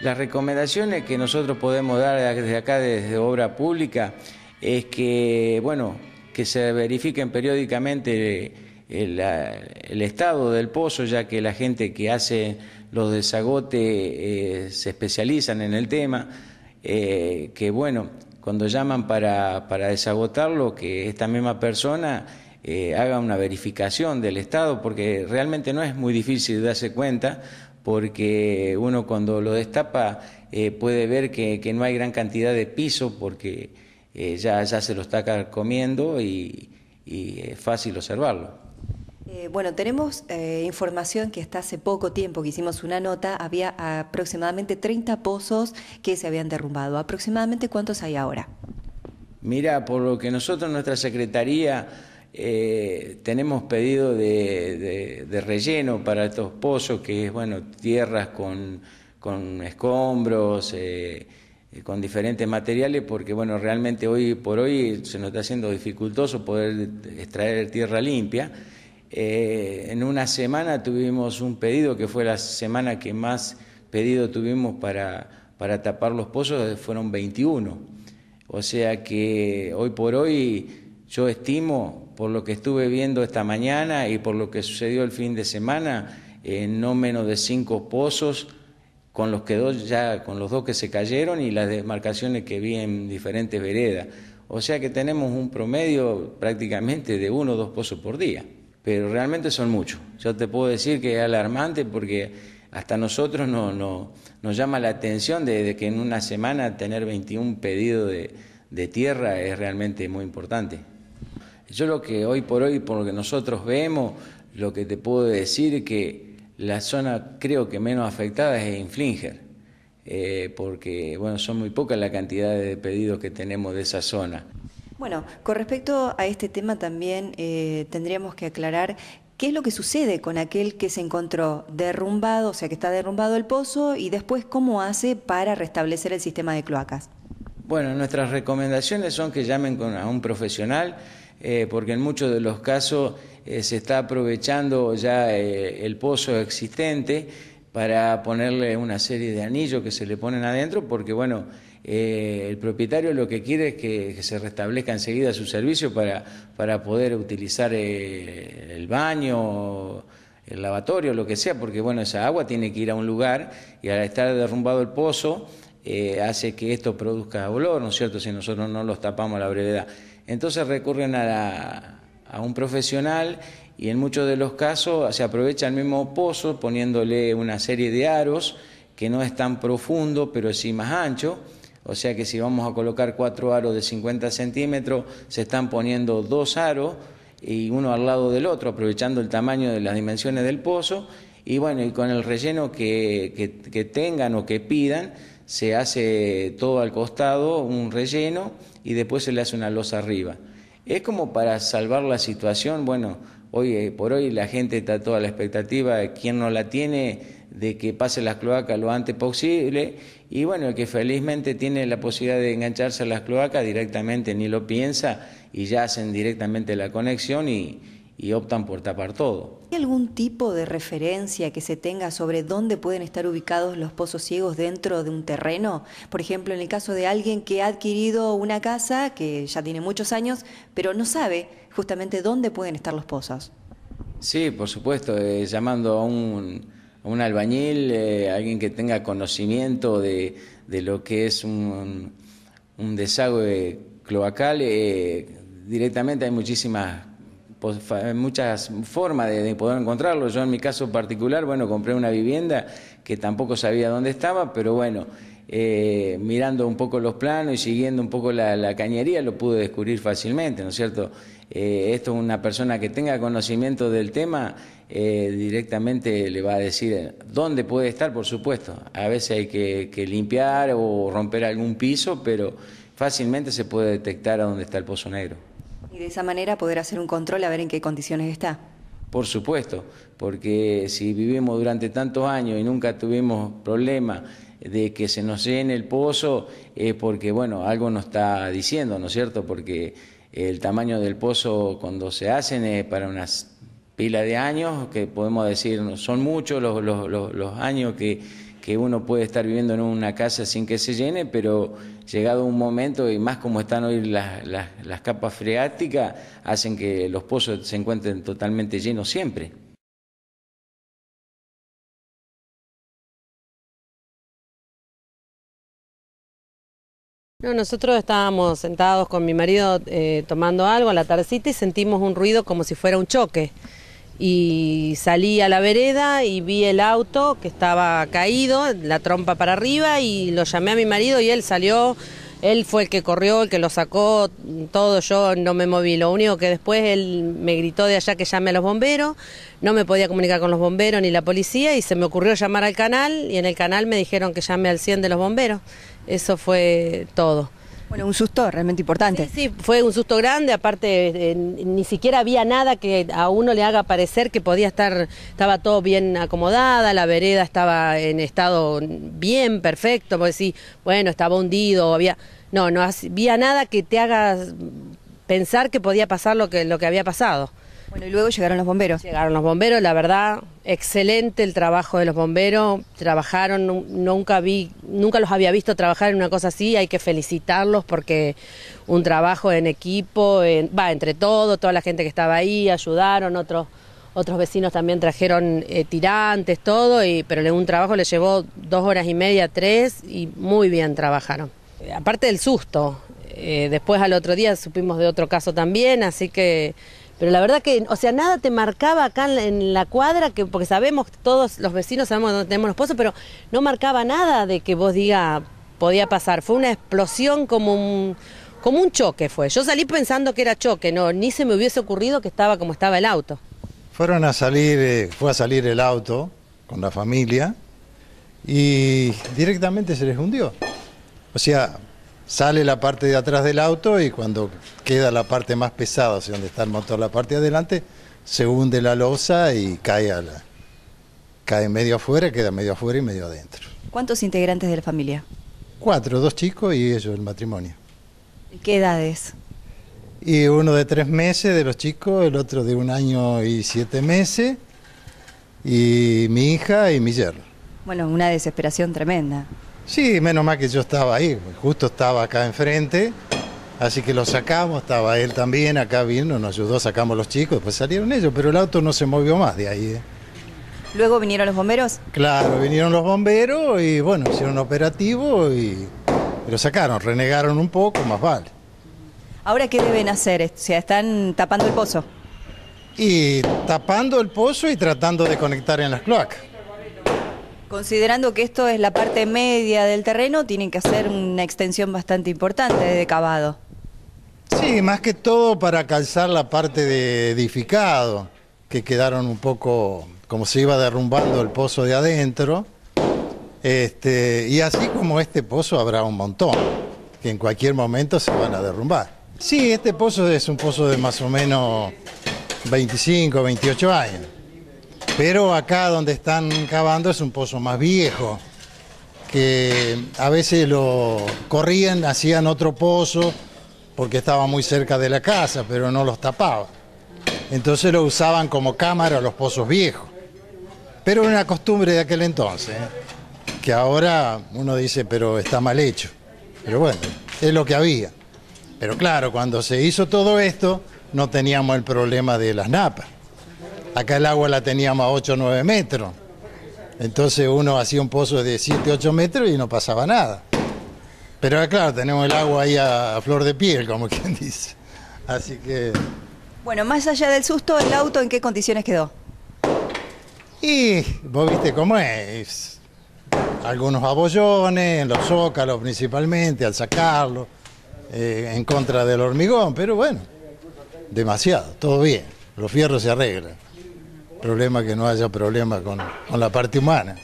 Las recomendaciones que nosotros podemos dar desde acá, desde Obra Pública, es que, bueno, que se verifiquen periódicamente eh, el, estado del pozo, ya que la gente que hace los desagotes eh, se especializan en el tema, eh, que, bueno, cuando llaman para, para desagotarlo, que esta misma persona... haga una verificación del Estado, porque realmente no es muy difícil darse cuenta, porque uno cuando lo destapa eh, puede ver que, no hay gran cantidad de piso porque eh, ya, se lo está comiendo y, es fácil observarlo. Eh, bueno, tenemos información que hasta hace poco tiempo que hicimos una nota, había aproximadamente 30 pozos que se habían derrumbado. ¿Aproximadamente cuántos hay ahora? Mira, por lo que nosotros, nuestra Secretaría eh, tenemos pedido de, relleno para estos pozos, que es bueno, tierras con, con escombros, eh, eh, con diferentes materiales, porque bueno, realmente hoy por hoy se nos está haciendo dificultoso poder extraer tierra limpia. en una semana tuvimos un pedido que fue la semana que más pedido tuvimos para, para tapar los pozos, fueron 21. O sea que hoy por hoy yo estimo, por lo que estuve viendo esta mañana y por lo que sucedió el fin de semana, eh, no menos de cinco pozos con los, que dos ya, con los dos que se cayeron y las desmarcaciones que vi en diferentes veredas. O sea que tenemos un promedio prácticamente de uno o dos pozos por día, pero realmente son muchos. Yo te puedo decir que es alarmante porque hasta nosotros no, nos llama la atención de, que en una semana tener 21 pedidos de tierra es realmente muy importante. Yo lo que hoy por hoy, por lo que nosotros vemos, lo que te puedo decir es que la zona creo que menos afectada es Inflinger, eh, porque bueno, son muy pocas la cantidad de pedidos que tenemos de esa zona. Bueno, con respecto a este tema también eh, tendríamos que aclarar ¿Qué es lo que sucede con aquel que se encontró derrumbado, o sea, que está derrumbado el pozo, y después cómo hace para restablecer el sistema de cloacas? Bueno, nuestras recomendaciones son que llamen a un profesional eh, porque en muchos de los casos eh, se está aprovechando ya eh, el pozo existente para ponerle una serie de anillos que se le ponen adentro, porque bueno, el propietario lo que quiere es que, se restablezca enseguida su servicio para, poder utilizar el baño el lavatorio, lo que sea, porque bueno, esa agua tiene que ir a un lugar y al estar derrumbado el pozo hace que esto produzca olor, ¿no es cierto? Si nosotros no los tapamos a la brevedad. Entonces recurren a, un profesional y en muchos de los casos se aprovecha el mismo pozo poniéndole una serie de aros que no es tan profundo, pero sí más ancho. O sea que si vamos a colocar cuatro aros de 50 centímetros, se están poniendo dos aros y uno al lado del otro, aprovechando el tamaño de las dimensiones del pozo y bueno, y con el relleno que, que, tengan o que pidan, se hace todo al costado, un relleno, y después se le hace una losa arriba. Es como para salvar la situación, bueno, hoy eh, por hoy la gente está toda la expectativa, quien no la tiene, de que pase las cloacas lo antes posible, y bueno, el que felizmente tiene la posibilidad de engancharse a las cloacas directamente ni lo piensa y ya hacen directamente la conexión y, y optan por tapar todo. ¿Hay algún tipo de referencia que se tenga sobre dónde pueden estar ubicados los pozos ciegos dentro de un terreno? Por ejemplo, en el caso de alguien que ha adquirido una casa que ya tiene muchos años, pero no sabe justamente dónde pueden estar los pozos. Sí, por supuesto, eh, llamando a un, albañil, a eh, alguien que tenga conocimiento de, lo que es un, desagüe cloacal, eh, directamente hay muchísimas pues, muchas formas de, poder encontrarlo. Yo en mi caso particular, bueno, compré una vivienda que tampoco sabía dónde estaba, pero bueno, eh, mirando un poco los planos y siguiendo un poco la, cañería lo pude descubrir fácilmente, ¿no es cierto? Eh, esto una persona que tenga conocimiento del tema eh, directamente le va a decir dónde puede estar, por supuesto. A veces hay que limpiar o romper algún piso, pero fácilmente se puede detectar a dónde está el pozo negro. Y de esa manera poder hacer un control a ver en qué condiciones está. Por supuesto, porque si vivimos durante tantos años y nunca tuvimos problema de que se nos llene el pozo, es porque, bueno, algo nos está diciendo, ¿no es cierto? Porque el tamaño del pozo cuando se hacen es para unas pila de años, que podemos decir, son muchos los años que que uno puede estar viviendo en una casa sin que se llene, pero llegado un momento, y más como están hoy las, capas freáticas, hacen que los pozos se encuentren totalmente llenos siempre. nosotros estábamos sentados con mi marido eh, tomando algo a la tardecita y sentimos un ruido como si fuera un choque y salí a la vereda y vi el auto que estaba caído, la trompa para arriba y lo llamé a mi marido y él salió, él fue el que corrió, el que lo sacó, todo yo no me moví, lo único que después él me gritó de allá que llame a los bomberos, no me podía comunicar con los bomberos ni la policía y se me ocurrió llamar al canal y en el canal me dijeron que llame al 100 de los bomberos, eso fue todo. Bueno, un susto realmente importante. Sí, sí fue un susto grande, aparte eh, ni siquiera había nada que a uno le haga parecer que podía estar, estaba todo bien acomodada, la vereda estaba en estado bien perfecto, pues sí, bueno, estaba hundido, había... No, no había nada que te haga pensar que podía pasar lo que, lo que había pasado. Bueno, y luego llegaron los bomberos. Llegaron los bomberos, la verdad, excelente el trabajo de los bomberos. Trabajaron, nunca vi, nunca los había visto trabajar en una cosa así. Hay que felicitarlos porque un trabajo en equipo, va entre todo, toda la gente que estaba ahí ayudaron, otros otros vecinos también trajeron eh, tirantes, todo, y, pero un trabajo les llevó dos horas y media, tres, y muy bien trabajaron. Eh, aparte del susto, eh, después al otro día supimos de otro caso también, así que pero la verdad que, o sea, nada te marcaba acá en la, cuadra, que, porque sabemos, todos los vecinos sabemos dónde tenemos los pozos, pero no marcaba nada de que vos diga podía pasar. Fue una explosión como un, como un choque fue. Yo salí pensando que era choque, no, ni se me hubiese ocurrido que estaba como estaba el auto. Fueron a salir, eh, fue a salir el auto con la familia y directamente se les hundió. O sea, sale la parte de atrás del auto y cuando queda la parte más pesada, donde está el motor, la parte de adelante, se hunde la losa y cae, la, cae medio afuera, queda medio afuera y medio adentro. ¿Cuántos integrantes de la familia? Cuatro, dos chicos y ellos, el matrimonio. ¿Y qué edades? Y uno de tres meses de los chicos, el otro de un año y siete meses, y mi hija y mi yerno. Bueno, una desesperación tremenda. Sí, menos mal que yo estaba ahí, justo estaba acá enfrente, así que lo sacamos, estaba él también, acá vino, nos ayudó, sacamos los chicos, pues salieron ellos, pero el auto no se movió más de ahí. ¿eh? ¿Luego vinieron los bomberos? Claro, vinieron los bomberos y bueno, hicieron operativo y, y lo sacaron, renegaron un poco, más vale. ¿Ahora qué deben hacer? O están tapando el pozo. Y tapando el pozo y tratando de conectar en las cloacas. Considerando que esto es la parte media del terreno, tienen que hacer una extensión bastante importante de cavado. Sí, más que todo para calzar la parte de edificado, que quedaron un poco como se iba derrumbando el pozo de adentro. Este, y así como este pozo habrá un montón, que en cualquier momento se van a derrumbar. Sí, este pozo es un pozo de más o menos 25, 28 años. Pero acá donde están cavando es un pozo más viejo, que a veces lo corrían, hacían otro pozo porque estaba muy cerca de la casa, pero no los tapaba. Entonces lo usaban como cámara los pozos viejos. Pero era una costumbre de aquel entonces, ¿eh? que ahora uno dice, pero está mal hecho. Pero bueno, es lo que había. Pero claro, cuando se hizo todo esto, no teníamos el problema de las napas. Acá el agua la teníamos a 8 o 9 metros. Entonces uno hacía un pozo de 7, 8 metros y no pasaba nada. Pero claro, tenemos el agua ahí a, flor de piel, como quien dice. Así que... Bueno, más allá del susto, ¿el auto en qué condiciones quedó? Y vos viste cómo es. Algunos abollones, en los zócalos principalmente, al sacarlo, eh, en contra del hormigón, pero bueno, demasiado, todo bien, los fierros se arreglan problema que no haya problema con, con la parte humana.